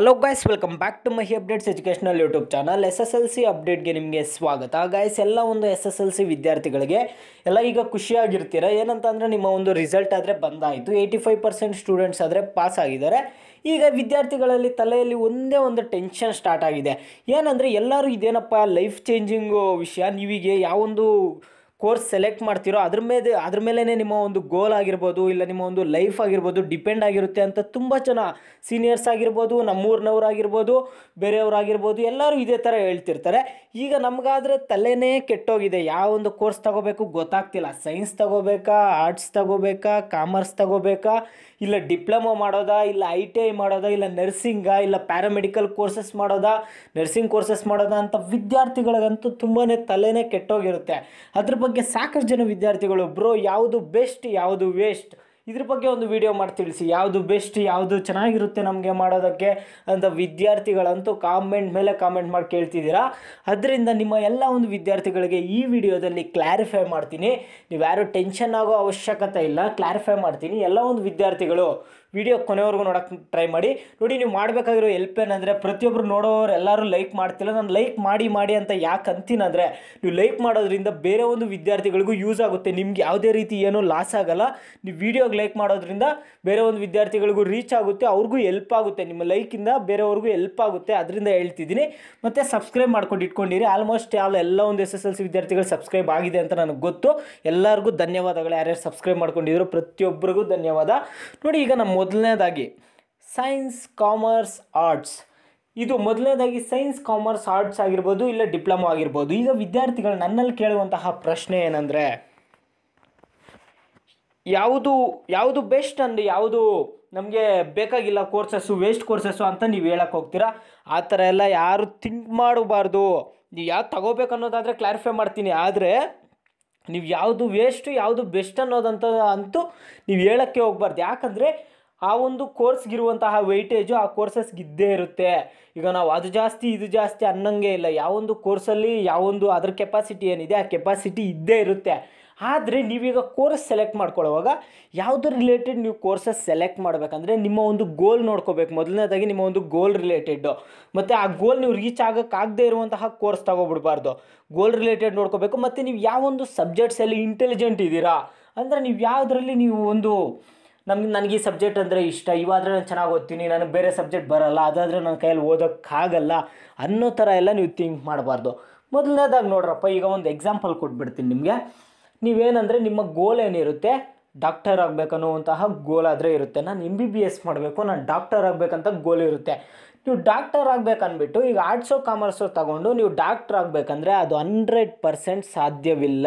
hello guys welcome back to my updates educational YouTube channel S S L C ಅಪ್ಡೇಟ್ಗೆ ನಿಮಗೆ ಸ್ವಾಗತ guys ಎಲ್ಲ ಒಂದು ಎಸ್ ಎಸ್ ಎಲ್ ಸಿ ವಿದ್ಯಾರ್ಥಿಗಳಿಗೆ ಎಲ್ಲ ಈಗ ಖುಷಿಯಾಗಿರ್ತೀರ ಏನಂತ ಅಂದರೆ ನಿಮ್ಮ ಒಂದು ರಿಸಲ್ಟ್ ಆದರೆ ಬಂದಾಯಿತು ಏಯ್ಟಿ ಫೈವ್ ಪರ್ಸೆಂಟ್ ಸ್ಟೂಡೆಂಟ್ಸ್ ಆದರೆ ಪಾಸ್ ಆಗಿದ್ದಾರೆ ಈಗ ವಿದ್ಯಾರ್ಥಿಗಳಲ್ಲಿ ತಲೆಯಲ್ಲಿ ಒಂದೇ ಒಂದು ಟೆನ್ಷನ್ ಸ್ಟಾರ್ಟ್ ಆಗಿದೆ ಏನಂದರೆ ಎಲ್ಲರೂ ಇದೇನಪ್ಪ ಲೈಫ್ ಚೇಂಜಿಂಗು ವಿಷಯ ನೀವೀಗ ಯಾವೊಂದು ಕೋರ್ಸ್ ಸೆಲೆಕ್ಟ್ ಮಾಡ್ತಿರೋ ಅದ್ರ ಮೇಲೆ ಅದ್ರ ಮೇಲೇ ನಿಮ್ಮ ಒಂದು ಗೋಲ್ ಆಗಿರ್ಬೋದು ಇಲ್ಲ ನಿಮ್ಮ ಒಂದು ಲೈಫ್ ಆಗಿರ್ಬೋದು ಡಿಪೆಂಡ್ ಆಗಿರುತ್ತೆ ಅಂತ ತುಂಬ ಜನ ಸೀನಿಯರ್ಸ್ ಆಗಿರ್ಬೋದು ನಮ್ಮೂರನವ್ರಾಗಿರ್ಬೋದು ಬೇರೆಯವರಾಗಿರ್ಬೋದು ಎಲ್ಲರೂ ಇದೇ ಥರ ಹೇಳ್ತಿರ್ತಾರೆ ಈಗ ನಮಗಾದರೆ ತಲೆನೇ ಕೆಟ್ಟೋಗಿದೆ ಯಾವ ಒಂದು ಕೋರ್ಸ್ ತಗೋಬೇಕು ಗೊತ್ತಾಗ್ತಿಲ್ಲ ಸೈನ್ಸ್ ತಗೋಬೇಕಾ ಆರ್ಟ್ಸ್ ತಗೋಬೇಕಾ ಕಾಮರ್ಸ್ ತಗೋಬೇಕಾ ಇಲ್ಲ ಡಿಪ್ಲೊಮೊ ಮಾಡೋದಾ ಇಲ್ಲ ಐ ಟಿ ಐ ಮಾಡೋದಾ ಇಲ್ಲ ನರ್ಸಿಂಗಾ ಇಲ್ಲ ಪ್ಯಾರಾಮೆಡಿಕಲ್ ಕೋರ್ಸಸ್ ಮಾಡೋದಾ ನರ್ಸಿಂಗ್ ಕೋರ್ಸಸ್ ಮಾಡೋದಾ ಅಂತ ವಿದ್ಯಾರ್ಥಿಗಳಿಗಂತೂ ತುಂಬಾ ತಲೆನೇ ಕೆಟ್ಟೋಗಿರುತ್ತೆ ಅದ್ರ ಬಗ್ಗೆ ಬಗ್ಗೆ ಸಾಕಷ್ಟು ಜನ ವಿದ್ಯಾರ್ಥಿಗಳು ಬ್ರೋ ಯಾವುದು ಬೆಸ್ಟ್ ಯಾವುದು ವೇಸ್ಟ್ ಇದ್ರ ಬಗ್ಗೆ ಒಂದು ವಿಡಿಯೋ ಮಾಡಿ ತಿಳಿಸಿ ಯಾವುದು ಬೆಸ್ಟ್ ಯಾವುದು ಚೆನ್ನಾಗಿರುತ್ತೆ ನಮಗೆ ಮಾಡೋದಕ್ಕೆ ಅಂತ ವಿದ್ಯಾರ್ಥಿಗಳಂತೂ ಕಾಮೆಂಟ್ ಮೇಲೆ ಕಾಮೆಂಟ್ ಮಾಡಿ ಕೇಳ್ತಿದ್ದೀರಾ ಅದರಿಂದ ನಿಮ್ಮ ಎಲ್ಲ ಒಂದು ವಿದ್ಯಾರ್ಥಿಗಳಿಗೆ ಈ ವಿಡಿಯೋದಲ್ಲಿ ಕ್ಲಾರಿಫೈ ಮಾಡ್ತೀನಿ ನೀವು ಯಾರು ಟೆನ್ಷನ್ ಆಗೋ ಅವಶ್ಯಕತೆ ಇಲ್ಲ ಕ್ಲಾರಿಫೈ ಮಾಡ್ತೀನಿ ಎಲ್ಲ ಒಂದು ವಿದ್ಯಾರ್ಥಿಗಳು ವಿಡಿಯೋ ಕೊನೆವರೆಗೂ ನೋಡೋಕೆ ಟ್ರೈ ಮಾಡಿ ನೋಡಿ ನೀವು ಮಾಡಬೇಕಾಗಿರೋ ಹೆಲ್ಪ್ ಏನಂದರೆ ಪ್ರತಿಯೊಬ್ಬರು ನೋಡೋರು ಎಲ್ಲರೂ ಲೈಕ್ ಮಾಡ್ತಿಲ್ಲ ನಾನು ಲೈಕ್ ಮಾಡಿ ಮಾಡಿ ಅಂತ ಯಾಕೆ ಅಂತೀನಂದರೆ ನೀವು ಲೈಕ್ ಮಾಡೋದ್ರಿಂದ ಬೇರೆ ಒಂದು ವಿದ್ಯಾರ್ಥಿಗಳಿಗೂ ಯೂಸ್ ಆಗುತ್ತೆ ನಿಮ್ಗೆ ಯಾವುದೇ ರೀತಿ ಏನೂ ಲಾಸ್ ಆಗಲ್ಲ ನೀವು ವಿಡಿಯೋಗೆ ಲೈಕ್ ಮಾಡೋದ್ರಿಂದ ಬೇರೆ ಒಂದು ವಿದ್ಯಾರ್ಥಿಗಳಿಗೂ ರೀಚ್ ಆಗುತ್ತೆ ಅವ್ರಿಗೂ ಎಲ್ಪ್ ಆಗುತ್ತೆ ನಿಮ್ಮ ಲೈಕಿಂದ ಬೇರೆಯವ್ರಿಗೂ ಎಲ್ಪ್ ಆಗುತ್ತೆ ಅದರಿಂದ ಹೇಳ್ತಿದ್ದೀನಿ ಮತ್ತು ಸಬ್ಸ್ಕ್ರೈಬ್ ಮಾಡ್ಕೊಂಡು ಇಟ್ಕೊಂಡಿರಿ ಆಲ್ಮೋಸ್ಟ್ ಆಲ್ ಎಲ್ಲ ಒಂದು ಎಸ್ ಎಸ್ ಎಲ್ ಸಿ ವಿದ್ಯಾರ್ಥಿಗಳು ಸಬ್ಸ್ಕ್ರೈಬ್ ಆಗಿದೆ ಅಂತ ನನಗೆ ಗೊತ್ತು ಎಲ್ಲರಿಗೂ ಧನ್ಯವಾದಗಳು ಯಾರ್ಯಾರು ಸಬ್ಸ್ಕ್ರೈಬ್ ಮಾಡ್ಕೊಂಡಿದ್ರು ಪ್ರತಿಯೊಬ್ಬರಿಗೂ ಧನ್ಯವಾದ ನೋಡಿ ಈಗ ನಮ್ಮ ಮೊದಲನೇದಾಗಿ ಸೈನ್ಸ್ ಕಾಮರ್ಸ್ ಆರ್ಟ್ಸ್ ಇದು ಮೊದಲನೇದಾಗಿ ಸೈನ್ಸ್ ಕಾಮರ್ಸ್ ಆರ್ಟ್ಸ್ ಆಗಿರ್ಬೋದು ಇಲ್ಲ ಡಿಪ್ಲೊಮಾ ಆಗಿರ್ಬೋದು ಈಗ ವಿದ್ಯಾರ್ಥಿಗಳು ನನ್ನಲ್ಲಿ ಕೇಳುವಂತಹ ಪ್ರಶ್ನೆ ಏನಂದರೆ ಯಾವುದು ಯಾವುದು ಬೆಸ್ಟ್ ಅಂದರೆ ಯಾವುದು ನಮಗೆ ಬೇಕಾಗಿಲ್ಲ ಕೋರ್ಸಸ್ಸು ವೇಸ್ಟ್ ಕೋರ್ಸಸ್ಸು ಅಂತ ನೀವು ಹೇಳಕ್ಕೆ ಹೋಗ್ತೀರಾ ಆ ಥರ ಎಲ್ಲ ಯಾರು ಥಿಂಕ್ ಮಾಡಬಾರ್ದು ನೀವು ಯಾವ್ದು ತಗೋಬೇಕು ಅನ್ನೋದಾದರೆ ಕ್ಲಾರಿಫೈ ಮಾಡ್ತೀನಿ ಆದರೆ ನೀವು ಯಾವುದು ವೇಸ್ಟು ಯಾವುದು ಬೆಸ್ಟ್ ಅನ್ನೋದಂತ ಅಂತೂ ನೀವು ಹೇಳೋಕ್ಕೆ ಹೋಗ್ಬಾರ್ದು ಯಾಕಂದರೆ ಆ ಒಂದು ಕೋರ್ಸ್ಗಿರುವಂತಹ ವೆಯ್ಟೇಜು ಆ ಇದ್ದೇ ಇರುತ್ತೆ ಈಗ ನಾವು ಅದು ಜಾಸ್ತಿ ಇದು ಜಾಸ್ತಿ ಅನ್ನಂಗೆ ಇಲ್ಲ ಯಾವೊಂದು ಕೋರ್ಸಲ್ಲಿ ಯಾವೊಂದು ಅದ್ರ ಕೆಪಾಸಿಟಿ ಏನಿದೆ ಆ ಕೆಪಾಸಿಟಿ ಇದ್ದೇ ಇರುತ್ತೆ ಆದರೆ ನೀವೀಗ ಕೋರ್ಸ್ ಸೆಲೆಕ್ಟ್ ಮಾಡ್ಕೊಳ್ಳುವಾಗ ಯಾವುದ್ರ ರಿಲೇಟೆಡ್ ನೀವು ಕೋರ್ಸಸ್ ಸೆಲೆಕ್ಟ್ ಮಾಡಬೇಕಂದ್ರೆ ನಿಮ್ಮ ಒಂದು ಗೋಲ್ ನೋಡ್ಕೋಬೇಕು ಮೊದಲನೇದಾಗಿ ನಿಮ್ಮ ಒಂದು ಗೋಲ್ ರಿಲೇಟೆಡ್ಡು ಮತ್ತು ಆ ಗೋಲ್ ನೀವು ರೀಚ್ ಆಗೋಕ್ಕಾಗದೇ ಇರುವಂತಹ ಕೋರ್ಸ್ ತೊಗೊಬಿಡ್ಬಾರ್ದು ಗೋಲ್ ರಿಲೇಟೆಡ್ ನೋಡ್ಕೋಬೇಕು ಮತ್ತು ನೀವು ಯಾವೊಂದು ಸಬ್ಜೆಕ್ಟ್ಸಲ್ಲಿ ಇಂಟೆಲಿಜೆಂಟ್ ಇದ್ದೀರಾ ಅಂದರೆ ನೀವು ಯಾವುದರಲ್ಲಿ ನೀವು ಒಂದು ನಮ್ಗೆ ನನಗೆ ಈ ಸಬ್ಜೆಕ್ಟ್ ಅಂದರೆ ಇಷ್ಟ ಇವಾದರೆ ನಾನು ಚೆನ್ನಾಗಿ ಓದ್ತೀನಿ ನನಗೆ ಬೇರೆ ಸಬ್ಜೆಕ್ಟ್ ಬರೋಲ್ಲ ಅದಾದರೆ ನನ್ನ ಕೈಯಲ್ಲಿ ಓದೋಕ್ಕಾಗಲ್ಲ ಅನ್ನೋ ಥರ ಎಲ್ಲ ನೀವು ಥಿಂಕ್ ಮಾಡಬಾರ್ದು ಮೊದಲನೇದಾಗ ನೋಡ್ರಪ್ಪ ಈಗ ಒಂದು ಎಕ್ಸಾಂಪಲ್ ಕೊಟ್ಬಿಡ್ತೀನಿ ನಿಮಗೆ ನೀವೇನಂದರೆ ನಿಮ್ಮ ಗೋಲ್ ಏನಿರುತ್ತೆ ಡಾಕ್ಟರ್ ಆಗಬೇಕನ್ನುವಂತಹ ಗೋಲ್ ಆದರೆ ಇರುತ್ತೆ ನಾನು ಎಮ್ ಬಿ ಬಿ ಎಸ್ ಮಾಡಬೇಕು ನಾನು ಡಾಕ್ಟರ್ ಆಗಬೇಕಂತ ಗೋಲ್ ಇರುತ್ತೆ ನೀವು ಡಾಕ್ಟರ್ ಆಗಬೇಕನ್ಬಿಟ್ಟು ಈಗ ಆರ್ಟ್ಸೋ ಕಾಮರ್ಸೋ ತಗೊಂಡು ನೀವು ಡಾಕ್ಟರ್ ಆಗಬೇಕಂದ್ರೆ ಅದು ಹಂಡ್ರೆಡ್ ಪರ್ಸೆಂಟ್ ಸಾಧ್ಯವಿಲ್ಲ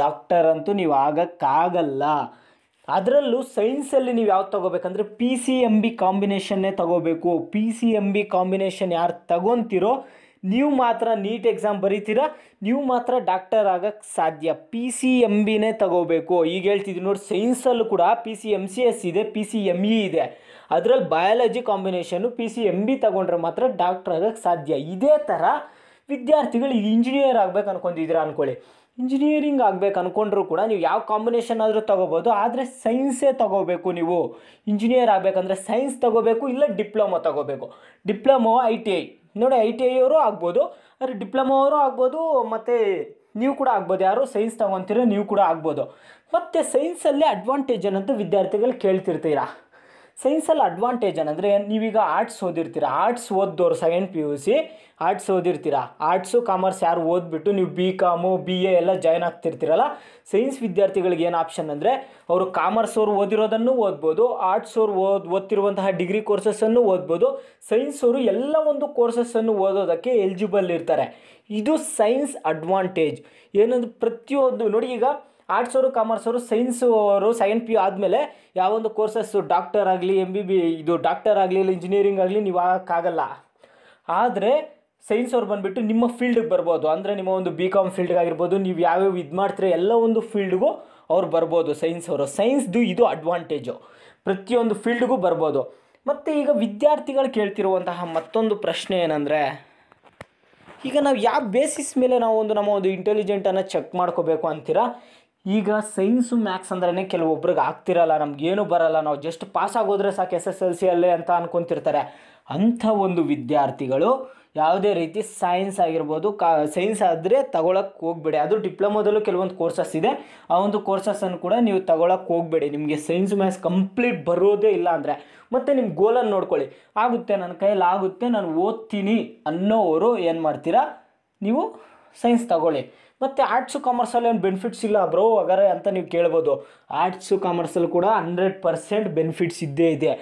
ಡಾಕ್ಟರ್ ಅಂತೂ ನೀವು ಆಗೋಕ್ಕಾಗಲ್ಲ ಅದರಲ್ಲೂ ಸೈನ್ಸಲ್ಲಿ ನೀವು ಯಾವ್ದು ತೊಗೋಬೇಕಂದ್ರೆ ಪಿ ಸಿ ಎಮ್ ಬಿ ಕಾಂಬಿನೇಷನ್ನೇ ತಗೋಬೇಕು P C M B combination ಯಾರು ತಗೊಂತಿರೋ ನೀವು ಮಾತ್ರ ನೀಟ್ ಎಕ್ಸಾಮ್ ಬರೀತೀರಾ ನೀವು ಮಾತ್ರ ಡಾಕ್ಟರ್ ಆಗೋಕ್ಕೆ ಸಾಧ್ಯ ಪಿ ಸಿ ಎಮ್ ಬಿನೇ ತಗೋಬೇಕು ಈಗ ಹೇಳ್ತಿದ್ವಿ ನೋಡಿ ಸೈನ್ಸಲ್ಲೂ ಕೂಡ P C M C S ಇದೆ ಪಿ ಸಿ ಎಮ್ ಇ ಇದೆ ಅದರಲ್ಲಿ biology combination P C M B ತಗೊಂಡ್ರೆ ಮಾತ್ರ ಡಾಕ್ಟರ್ ಆಗೋಕ್ಕೆ ಸಾಧ್ಯ ಇದೇ ಥರ ವಿದ್ಯಾರ್ಥಿಗಳು ಇಂಜಿನಿಯರ್ ಆಗ್ಬೇಕು ಅನ್ಕೊಂಡಿದ್ದೀರಾ ಅಂದ್ಕೊಳ್ಳಿ ಇಂಜಿನಿಯರಿಂಗ್ ಆಗಬೇಕು ಅಂದ್ಕೊಂಡ್ರೂ ಕೂಡ ನೀವು ಯಾವ ಕಾಂಬಿನೇಷನ್ ಆದರೂ ತೊಗೋಬೋದು ಆದರೆ ಸೈನ್ಸೇ ತೊಗೋಬೇಕು ನೀವು ಇಂಜಿನಿಯರ್ ಆಗಬೇಕಂದ್ರೆ ಸೈನ್ಸ್ ತೊಗೋಬೇಕು ಇಲ್ಲ ಡಿಪ್ಲೊಮೊ ತೊಗೋಬೇಕು ಡಿಪ್ಲೊಮೊ ಐ ಟಿ ಐ ನೋಡಿ ಐ ಟಿ ಐ ಆಗ್ಬೋದು ಆದರೆ ಡಿಪ್ಲೊಮಾ ಅವರು ಆಗ್ಬೋದು ಮತ್ತು ನೀವು ಕೂಡ ಆಗ್ಬೋದು ಯಾರು ಸೈನ್ಸ್ ತೊಗೊತೀರೋ ನೀವು ಕೂಡ ಆಗ್ಬೋದು ಮತ್ತು ಸೈನ್ಸಲ್ಲೇ ಅಡ್ವಾಂಟೇಜ್ ಏನಂತ ವಿದ್ಯಾರ್ಥಿಗಳು ಕೇಳ್ತಿರ್ತೀರಾ ಸೈನ್ಸಲ್ಲಿ ಅಡ್ವಾಂಟೇಜ್ ಏನಂದರೆ ನೀವೀಗ ಆರ್ಟ್ಸ್ ಓದಿರ್ತೀರ ಆರ್ಟ್ಸ್ ಓದ್ದೋರು second P U C arts ಓದಿರ್ತೀರ ಆರ್ಟ್ಸು ಕಾಮರ್ಸ್ ಯಾರು ಓದ್ಬಿಟ್ಟು ನೀವು ಬಿ ಕಾಮು ಬಿ ಎ ಎಲ್ಲ ಜಾಯ್ನ್ ಆಗ್ತಿರ್ತೀರಲ್ಲ ಸೈನ್ಸ್ ವಿದ್ಯಾರ್ಥಿಗಳಿಗೆ ಏನು ಆಪ್ಷನ್ ಅಂದರೆ ಅವರು ಕಾಮರ್ಸ್ ಅವರು ಓದಿರೋದನ್ನು ಓದ್ಬೋದು ಆರ್ಟ್ಸ್ ಅವ್ರು ಓದ್ ಓದ್ತಿರುವಂತಹ ಡಿಗ್ರಿ ಕೋರ್ಸಸ್ಸನ್ನು ಓದ್ಬೋದು ಸೈನ್ಸ್ ಅವರು ಎಲ್ಲ ಒಂದು ಕೋರ್ಸಸ್ಸನ್ನು ಓದೋದಕ್ಕೆ ಎಲಿಜಿಬಲ್ ಇರ್ತಾರೆ ಇದು ಸೈನ್ಸ್ ಅಡ್ವಾಂಟೇಜ್ ಏನಂದ್ರೆ ಪ್ರತಿಯೊಂದು ನೋಡಿ ಈಗ ಆರ್ಟ್ಸವರು ಅವರು ಸೈನ್ಸು ಅವರು ಸೆಕೆಂಡ್ ಪಿ ಯು ಆದಮೇಲೆ ಯಾವೊಂದು ಕೋರ್ಸಸ್ಸು ಡಾಕ್ಟರ್ ಆಗಲಿ ಎಮ್ ಬಿ ಬಿ ಇದು ಡಾಕ್ಟರ್ ಆಗಲಿ ಇಲ್ಲ ಇಂಜಿನಿಯರಿಂಗ್ ಆಗಲಿ ನೀವು ಆಗೋಕ್ಕಾಗಲ್ಲ ಆದರೆ ಸೈನ್ಸ್ ಅವ್ರು ಬಂದುಬಿಟ್ಟು ನಿಮ್ಮ ಫೀಲ್ಡಿಗೆ ಬರ್ಬೋದು ಅಂದರೆ ನಿಮ್ಮ ಒಂದು ಬಿ ಕಾಮ್ ಫೀಲ್ಡ್ಗೆ ಆಗಿರ್ಬೋದು ನೀವು ಯಾವ್ಯಾವ ಇದು ಮಾಡ್ತೀರ ಎಲ್ಲ ಒಂದು ಫೀಲ್ಡ್ಗೂ ಅವ್ರು ಬರ್ಬೋದು ಸೈನ್ಸ್ ಅವರು ಸೈನ್ಸ್ದು ಇದು ಅಡ್ವಾಂಟೇಜು ಪ್ರತಿಯೊಂದು ಫೀಲ್ಡ್ಗೂ ಬರ್ಬೋದು ಮತ್ತು ಈಗ ವಿದ್ಯಾರ್ಥಿಗಳು ಕೇಳ್ತಿರುವಂತಹ ಮತ್ತೊಂದು ಪ್ರಶ್ನೆ ಏನಂದರೆ ಈಗ ನಾವು ಯಾವ ಬೇಸಿಸ್ ಮೇಲೆ ನಾವು ಒಂದು ನಮ್ಮ ಒಂದು ಇಂಟೆಲಿಜೆಂಟನ್ನು ಚೆಕ್ ಮಾಡ್ಕೋಬೇಕು ಅಂತೀರಾ ಈಗ ಸೈನ್ಸು ಮ್ಯಾಥ್ಸ್ ಅಂದ್ರೆ ಕೆಲವೊಬ್ರಿಗೆ ಆಗ್ತಿರಲ್ಲ ನಮ್ಗೇನು ಬರಲ್ಲ ನಾವು ಜಸ್ಟ್ ಪಾಸ್ ಆಗೋದ್ರೆ ಸಾಕು ಎಸ್ ಎಸ್ ಎಲ್ ಸಿ ಅಲ್ಲೇ ಅಂತ ಅಂದ್ಕೊತಿರ್ತಾರೆ ಅಂಥ ಒಂದು ವಿದ್ಯಾರ್ಥಿಗಳು ಯಾವುದೇ ರೀತಿ ಸೈನ್ಸ್ ಆಗಿರ್ಬೋದು ಕಾ ಸೈನ್ಸ್ ಆದರೆ ತಗೊಳಕ್ಕೆ ಹೋಗಬೇಡಿ ಅದು ಡಿಪ್ಲೊಮೋದಲ್ಲೂ ಕೆಲವೊಂದು ಕೋರ್ಸಸ್ ಇದೆ ಆ ಒಂದು ಕೋರ್ಸಸನ್ನು ಕೂಡ ನೀವು ತಗೊಳಕ್ಕೆ ಹೋಗಬೇಡಿ ನಿಮಗೆ ಸೈನ್ಸ್ ಮ್ಯಾಥ್ಸ್ ಕಂಪ್ಲೀಟ್ ಬರೋದೇ ಇಲ್ಲ ಅಂದರೆ ಮತ್ತು ನಿಮ್ಮ ಗೋಲನ್ನು ನೋಡ್ಕೊಳ್ಳಿ ಆಗುತ್ತೆ ನನ್ನ ಕೈಯಲ್ಲಿ ಆಗುತ್ತೆ ನಾನು ಓದ್ತೀನಿ ಅನ್ನೋವರು ಏನು ಮಾಡ್ತೀರಾ ನೀವು ಸೈನ್ಸ್ ತಗೊಳ್ಳಿ ಮತ್ತು ಆರ್ಟ್ಸು ಕಾಮರ್ಸಲ್ಲಿ ಏನು ಬೆನಿಫಿಟ್ಸ್ ಇಲ್ಲ ಬ್ರೋ ಹಾಗಾರೆ ಅಂತ ನೀವು ಕೇಳ್ಬೋದು ಆರ್ಟ್ಸು ಕಾಮರ್ಸಲ್ಲಿ ಕೂಡ ಹಂಡ್ರೆಡ್ ಪರ್ಸೆಂಟ್ ಬೆನಿಫಿಟ್ಸ್ ಇದ್ದೇ ಇದೆ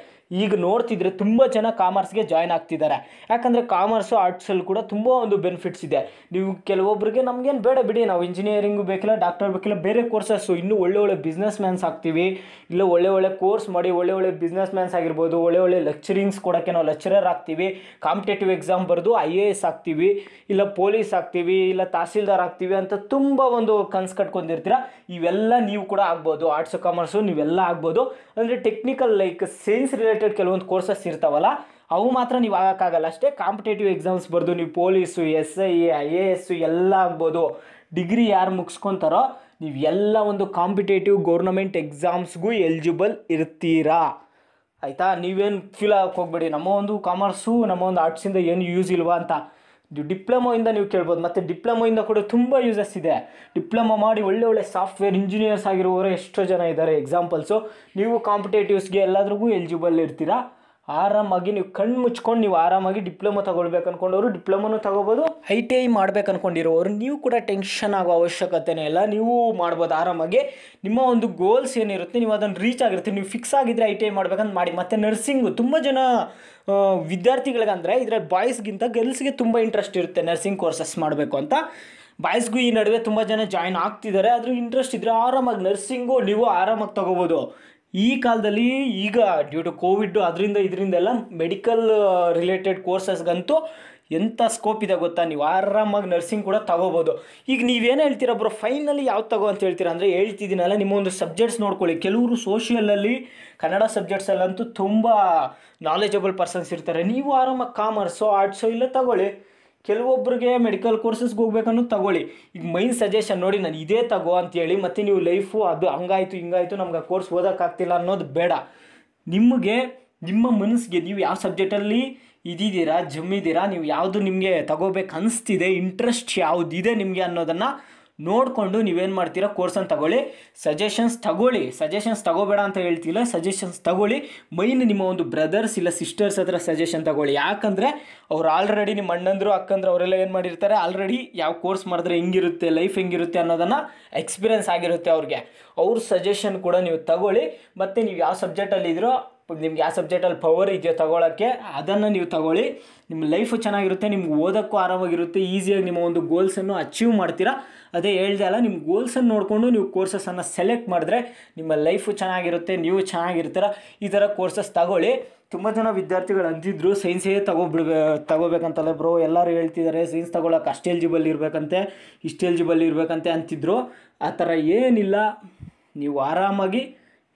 ಈಗ ನೋಡ್ತಿದ್ರೆ ತುಂಬ ಜನ ಕಾಮರ್ಸ್ಗೆ ಜಾಯ್ನ್ ಆಗ್ತಿದ್ದಾರೆ ಯಾಕಂದರೆ ಕಾಮರ್ಸು ಆರ್ಟ್ಸಲ್ಲಿ ಕೂಡ ತುಂಬ ಒಂದು ಬೆನಿಫಿಟ್ಸ್ ಇದೆ ನೀವು ಕೆಲವೊಬ್ರಿಗೆ ನಮಗೇನು ಬೇಡ ಬಿಡಿ ನಾವು ಇಂಜಿನಿಯರಿಂಗು ಬೇಕಿಲ್ಲ ಡಾಕ್ಟರ್ ಬೇಕಿಲ್ಲ ಬೇರೆ ಕೋರ್ಸಸ್ಸು ಇನ್ನೂ ಒಳ್ಳೆ ಒಳ್ಳೆ ಬಿಸ್ನೆಸ್ ಮ್ಯಾನ್ಸ್ ಆಗ್ತೀವಿ ಇಲ್ಲ ಒಳ್ಳೆ ಒಳ್ಳೆ ಕೋರ್ಸ್ ಮಾಡಿ ಒಳ್ಳೆ ಒಳ್ಳೆ ಬಿಸ್ನೆಸ್ ಮ್ಯಾನ್ಸ್ ಆಗಿರ್ಬೋದು ಒಳ್ಳೆ ಒಳ್ಳೆ ಲೆಕ್ಚರಿಂಗ್ಸ್ ಕೊಡೋಕ್ಕೆ ನಾವು ಲೆಕ್ಚರರ್ ಆಗ್ತೀವಿ ಕಾಂಪಿಟೇಟಿವ್ ಎಕ್ಸಾಮ್ ಬರೆದು ಐ ಎ ಎಸ್ ಆಗ್ತೀವಿ ಇಲ್ಲ ಪೊಲೀಸ್ ಆಗ್ತೀವಿ ಇಲ್ಲ ತಹಸೀಲ್ದಾರ್ ಆಗ್ತೀವಿ ಅಂತ ತುಂಬ ಒಂದು ಕನ್ಸು ಕಟ್ಕೊಂಡಿರ್ತೀರ ಇವೆಲ್ಲ ನೀವು ಕೂಡ ಆಗ್ಬೋದು ಆರ್ಟ್ಸ್ ಕಾಮರ್ಸು ನೀವೆಲ್ಲ ಆಗ್ಬೋದು ಅಂದರೆ technical like science related related ಕೆಲವೊಂದು ಕೋರ್ಸಸ್ ಇರ್ತಾವಲ್ಲ ಅವು ಮಾತ್ರ ನೀವು ಆಗೋಕ್ಕಾಗಲ್ಲ ಅಷ್ಟೇ ಕಾಂಪಿಟೇಟಿವ್ ಎಕ್ಸಾಮ್ಸ್ ಬರೆದು ನೀವು police S I I A S ಎಲ್ಲ ಆಗ್ಬೋದು ಡಿಗ್ರಿ ಯಾರು ಮುಗಿಸ್ಕೊತಾರೋ ನೀವು ಎಲ್ಲ ಒಂದು ಕಾಂಪಿಟೇಟಿವ್ ಗೌರ್ನಮೆಂಟ್ ಎಕ್ಸಾಮ್ಸ್ಗೂ ಎಲಿಜಿಬಲ್ ಇರ್ತೀರಾ ಆಯಿತಾ ನೀವೇನು ಫಿಲ್ ಆಗೋಕೆ ಹೋಗ್ಬೇಡಿ ನಮ್ಮ ಒಂದು ಕಾಮರ್ಸು ನಮ್ಮ ಒಂದು ಆರ್ಟ್ಸಿಂದ ಏನು ಯೂಸ್ ಇಲ್ವಾ ಅಂತ ಡಿಪ್ಲೊಮೊ ಇಂದ ನೀವು ಕೇಳ್ಬೋದು ಮತ್ತು ಡಿಪ್ಲೊಮೊ ಇಂದ ಕೂಡ ತುಂಬ ಯೂಸಸ್ ಇದೆ ಡಿಪ್ಲೊಮೊ ಮಾಡಿ ಒಳ್ಳೆ ಒಳ್ಳೆ ಸಾಫ್ಟ್ವೇರ್ ಇಂಜಿನಿಯರ್ಸ್ ಆಗಿರುವವರು ಎಷ್ಟೋ ಜನ ಇದ್ದಾರೆ ಎಕ್ಸಾಂಪಲ್ಸು ನೀವು ಕಾಂಪಿಟೇಟಿವ್ಸ್ಗೆ ಎಲ್ಲದ್ರಿಗೂ ಎಲಿಜಿಬಲ್ ಇರ್ತೀರಾ ಆರಾಮಾಗಿ ನೀವು ಕಣ್ಣು ಮುಚ್ಕೊಂಡು ನೀವು ಆರಾಮಾಗಿ ಡಿಪ್ಲೊಮೊ ತೊಗೊಳ್ಬೇಕು ಅಂದ್ಕೊಂಡವರು ಡಿಪ್ಲೊಮಾನು ತಗೋಬೋದು ಐ ಟಿ ಐ ಮಾಡಬೇಕು ಅಂದ್ಕೊಂಡಿರೋರು ನೀವು ಕೂಡ ಟೆನ್ಷನ್ ಆಗೋ ಅವಶ್ಯಕತೆನೇ ಇಲ್ಲ ನೀವು ಮಾಡ್ಬೋದು ಆರಾಮಾಗಿ ನಿಮ್ಮ ಒಂದು ಗೋಲ್ಸ್ ಏನಿರುತ್ತೆ ನೀವು ಅದನ್ನು ರೀಚ್ ಆಗಿರುತ್ತೆ ನೀವು ಫಿಕ್ಸ್ ಆಗಿದ್ದರೆ ಐ ಟಿ ಐ ಮಾಡ್ಬೇಕಂತ ಮಾಡಿ ಮತ್ತು ನರ್ಸಿಂಗು ತುಂಬ ಜನ ವಿದ್ಯಾರ್ಥಿಗಳಿಗಂದರೆ ಇದರಲ್ಲಿ ಬಾಯ್ಸ್ಗಿಂತ ಗರ್ಲ್ಸ್ಗೆ ತುಂಬ ಇಂಟ್ರೆಸ್ಟ್ ಇರುತ್ತೆ ನರ್ಸಿಂಗ್ ಕೋರ್ಸಸ್ ಮಾಡಬೇಕು ಅಂತ ಬಾಯ್ಸ್ಗೂ ಈ ನಡುವೆ ತುಂಬ ಜನ ಜಾಯ್ನ್ ಆಗ್ತಿದ್ದಾರೆ ಆದರೂ ಇಂಟ್ರೆಸ್ಟ್ ಇದ್ದರೆ ಆರಾಮಾಗಿ ನರ್ಸಿಂಗು ನೀವು ಆರಾಮಾಗಿ ತೊಗೋಬೋದು ಈ ಕಾಲದಲ್ಲಿ ಈಗ ಡ್ಯೂ ಟು ಕೋವಿಡ್ ಅದರಿಂದ ಇದರಿಂದೆಲ್ಲ ಮೆಡಿಕಲ್ ರಿಲೇಟೆಡ್ ಕೋರ್ಸಸ್ಗಂತೂ ಎಂಥ ಸ್ಕೋಪ್ ಇದೆ ಗೊತ್ತಾ ನೀವು ಆರಾಮಾಗಿ ನರ್ಸಿಂಗ್ ಕೂಡ ತಗೋಬೋದು ಈಗ ನೀವೇನು ಹೇಳ್ತೀರಾ ಬ್ರೋ ಫೈನಲಿ ಯಾವ್ದು ತಗೋ ಅಂತ ಹೇಳ್ತೀರಾ ಅಂದರೆ ಹೇಳ್ತಿದ್ದೀನಲ್ಲ ಒಂದು ಸಬ್ಜೆಕ್ಟ್ಸ್ ನೋಡ್ಕೊಳ್ಳಿ ಕೆಲವರು ಸೋಷಿಯಲಲ್ಲಿ ಕನ್ನಡ ಸಬ್ಜೆಕ್ಟ್ಸಲ್ಲಂತೂ ತುಂಬ ನಾಲೆಜಬಲ್ ಪರ್ಸನ್ಸ್ ಇರ್ತಾರೆ ನೀವು ಆರಾಮಾಗಿ ಕಾಮರ್ಸೋ ಆರ್ಟ್ಸೋ ಇಲ್ಲ ತಗೊಳ್ಳಿ ಕೆಲವೊಬ್ಬರಿಗೆ ಮೆಡಿಕಲ್ ಕೋರ್ಸಸ್ಗೆ ಹೋಗ್ಬೇಕನ್ನೋದು ತಗೊಳ್ಳಿ ಈಗ ಮೈನ್ ಸಜೆಷನ್ ನೋಡಿ ನಾನು ಇದೇ ತಗೋ ಅಂತೇಳಿ ಮತ್ತು ನೀವು ಲೈಫು ಅದು ಹಂಗಾಯಿತು ಹಿಂಗಾಯಿತು ನಮ್ಗೆ ಆ ಕೋರ್ಸ್ ಓದೋಕ್ಕಾಗ್ತಿಲ್ಲ ಅನ್ನೋದು ಬೇಡ ನಿಮಗೆ ನಿಮ್ಮ ಮನಸ್ಸಿಗೆ ನೀವು ಯಾವ ಸಬ್ಜೆಕ್ಟಲ್ಲಿ ಇದ್ದೀರಾ ಜಮ್ಮಿದ್ದೀರಾ ನೀವು ಯಾವುದು ನಿಮಗೆ ತಗೋಬೇಕು ಅನಿಸ್ತಿದೆ ಇಂಟ್ರೆಸ್ಟ್ ಯಾವುದಿದೆ ನಿಮಗೆ ಅನ್ನೋದನ್ನು ನೋಡಿಕೊಂಡು ನೀವೇನು ಮಾಡ್ತೀರಾ ಕೋರ್ಸನ್ನು ತಗೊಳ್ಳಿ ಸಜೆಷನ್ಸ್ ತಗೊಳ್ಳಿ ಸಜೆಷನ್ಸ್ ತಗೋಬೇಡ ಅಂತ ಹೇಳ್ತಿಲ್ಲ ಸಜೆಷನ್ಸ್ ತಗೊಳ್ಳಿ ಮೈನ್ ನಿಮ್ಮ ಒಂದು ಬ್ರದರ್ಸ್ ಇಲ್ಲ ಸಿಸ್ಟರ್ಸ್ ಹತ್ರ ಸಜೆಷನ್ ತಗೊಳ್ಳಿ ಯಾಕಂದರೆ ಅವ್ರು ಆಲ್ರೆಡಿ ನಿಮ್ಮ ಅಣ್ಣಂದರು ಅಕ್ಕಂದ್ರೆ ಅವರೆಲ್ಲ ಏನು ಮಾಡಿರ್ತಾರೆ ಆಲ್ರೆಡಿ ಯಾವ ಕೋರ್ಸ್ ಮಾಡಿದ್ರೆ ಹೆಂಗಿರುತ್ತೆ ಲೈಫ್ ಹೆಂಗಿರುತ್ತೆ ಅನ್ನೋದನ್ನು ಎಕ್ಸ್ಪೀರಿಯನ್ಸ್ ಆಗಿರುತ್ತೆ ಅವ್ರಿಗೆ ಅವ್ರ ಸಜೆಷನ್ ಕೂಡ ನೀವು ತಗೊಳ್ಳಿ ಮತ್ತು ನೀವು ಯಾವ ಸಬ್ಜೆಕ್ಟಲ್ಲಿ ನಿಮ್ಗೆ ಯಾವ ಸಬ್ಜೆಕ್ಟಲ್ಲಿ ಪವರ್ ಇದೆಯೋ ತಗೊಳ್ಳೋಕ್ಕೆ ಅದನ್ನು ನೀವು ತಗೊಳ್ಳಿ ನಿಮ್ಮ ಲೈಫು ಚೆನ್ನಾಗಿರುತ್ತೆ ನಿಮ್ಗೆ ಓದೋಕ್ಕೂ ಆರಾಮಾಗಿರುತ್ತೆ ಈಸಿಯಾಗಿ ನಿಮ್ಮ ಒಂದು ಗೋಲ್ಸನ್ನು ಅಚೀವ್ ಮಾಡ್ತೀರಾ ಅದೇ ಹೇಳ್ದೆ ಅಲ್ಲ ನಿಮ್ಮ ಗೋಲ್ಸನ್ನು ನೋಡಿಕೊಂಡು ನೀವು ಕೋರ್ಸಸನ್ನು ಸೆಲೆಕ್ಟ್ ಮಾಡಿದ್ರೆ ನಿಮ್ಮ ಲೈಫು ಚೆನ್ನಾಗಿರುತ್ತೆ ನೀವು ಚೆನ್ನಾಗಿರ್ತೀರ ಈ ಥರ ಕೋರ್ಸಸ್ ತಗೊಳ್ಳಿ ತುಂಬ ಜನ ವಿದ್ಯಾರ್ಥಿಗಳು ಅಂತಿದ್ರು ಸೈನ್ಸೇ ತಗೊಬಿಡ್ಬೇ ತಗೋಬೇಕಂತಲ್ಲ ಬ್ರೋ ಎಲ್ಲರೂ ಹೇಳ್ತಿದ್ದಾರೆ ಸೈನ್ಸ್ ತಗೊಳಕ್ಕೆ ಅಷ್ಟು ಎಲ್ಜಿಬಲ್ ಇರಬೇಕಂತೆ ಇಷ್ಟು ಎಲ್ಜಿಬಲ್ ಇರಬೇಕಂತೆ ಅಂತಿದ್ರು ಆ ಥರ ಏನಿಲ್ಲ ನೀವು ಆರಾಮಾಗಿ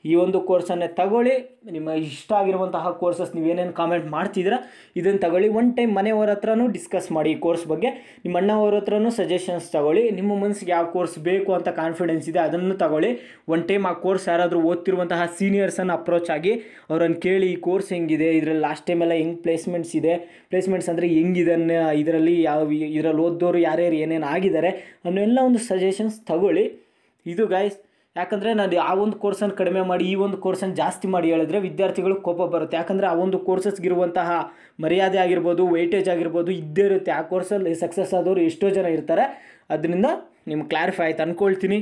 ಈ ಒಂದು ಕೋರ್ಸನ್ನೇ ತಗೊಳ್ಳಿ ನಿಮ್ಮ ಇಷ್ಟ ಆಗಿರುವಂತಹ ಕೋರ್ಸಸ್ ನೀವೇನೇನು ಕಾಮೆಂಟ್ ಮಾಡ್ತಿದ್ದೀರಾ ಇದನ್ನು ತಗೊಳ್ಳಿ ಒನ್ ಟೈಮ್ ಮನೆಯವರ ಹತ್ರನೂ ಡಿಸ್ಕಸ್ ಮಾಡಿ ಈ ಕೋರ್ಸ್ ಬಗ್ಗೆ ನಿಮ್ಮ ಅಣ್ಣವ್ರ ಹತ್ರನೂ ಸಜೆಷನ್ಸ್ ತಗೊಳ್ಳಿ ನಿಮ್ಮ ಮನಸ್ಸಿಗೆ ಯಾವ ಕೋರ್ಸ್ ಬೇಕು ಅಂತ ಕಾನ್ಫಿಡೆನ್ಸ್ ಇದೆ ಅದನ್ನು ತಗೊಳ್ಳಿ ಒನ್ ಟೈಮ್ ಆ ಕೋರ್ಸ್ ಯಾರಾದರೂ ಓದ್ತಿರುವಂತಹ ಸೀನಿಯರ್ಸನ್ನು ಅಪ್ರೋಚ್ ಆಗಿ ಅವರನ್ನು ಕೇಳಿ ಈ ಕೋರ್ಸ್ ಹೆಂಗಿದೆ ಇದರಲ್ಲಿ ಲಾಸ್ಟ್ ಟೈಮೆಲ್ಲ ಹೆಂಗೆ ಪ್ಲೇಸ್ಮೆಂಟ್ಸ್ ಇದೆ ಪ್ಲೇಸ್ಮೆಂಟ್ಸ್ ಅಂದರೆ ಹೆಂಗಿದನ್ನು ಇದರಲ್ಲಿ ಯಾವ ಇದರಲ್ಲಿ ಓದೋರು ಯಾರ್ಯಾರು ಏನೇನು ಆಗಿದ್ದಾರೆ ಅನ್ನೋ ಎಲ್ಲ ಒಂದು ಸಜೆಷನ್ಸ್ ತಗೊಳ್ಳಿ ಇದು ಗಾಯಸ್ ಯಾಕಂದರೆ ನಾನು ಆ ಒಂದು ಕೋರ್ಸನ್ನು ಕಡಿಮೆ ಮಾಡಿ ಈ ಒಂದು ಕೋರ್ಸನ್ನು ಜಾಸ್ತಿ ಮಾಡಿ ಹೇಳಿದ್ರೆ ವಿದ್ಯಾರ್ಥಿಗಳು ಕೋಪ ಬರುತ್ತೆ ಯಾಕಂದರೆ ಆ ಒಂದು ಕೋರ್ಸಸ್ಗಿರುವಂತಹ ಮರ್ಯಾದೆ ಆಗಿರ್ಬೋದು ವೈಟೇಜ್ ಆಗಿರ್ಬೋದು ಇದ್ದೇ ಇರುತ್ತೆ ಆ ಕೋರ್ಸಲ್ಲಿ ಸಕ್ಸಸ್ ಆದವರು ಎಷ್ಟೋ ಜನ ಇರ್ತಾರೆ ಅದರಿಂದ ನಿಮ್ಗೆ ಕ್ಲಾರಿಫೈ ಆಯ್ತು ಅಂದ್ಕೊಳ್ತೀನಿ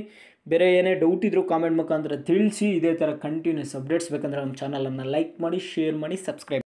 ಬೇರೆ ಏನೇ ಡೌಟ್ ಇದ್ದರೂ ಕಾಮೆಂಟ್ ಮುಖಾಂತರ ತಿಳಿಸಿ ಇದೇ ಥರ ಕಂಟಿನ್ಯೂಸ್ ಅಪ್ಡೇಟ್ಸ್ ಬೇಕಂದರೆ ನಮ್ಮ ಚಾನಲನ್ನು ಲೈಕ್ ಮಾಡಿ ಶೇರ್ ಮಾಡಿ ಸಬ್ಸ್ಕ್ರೈಬ್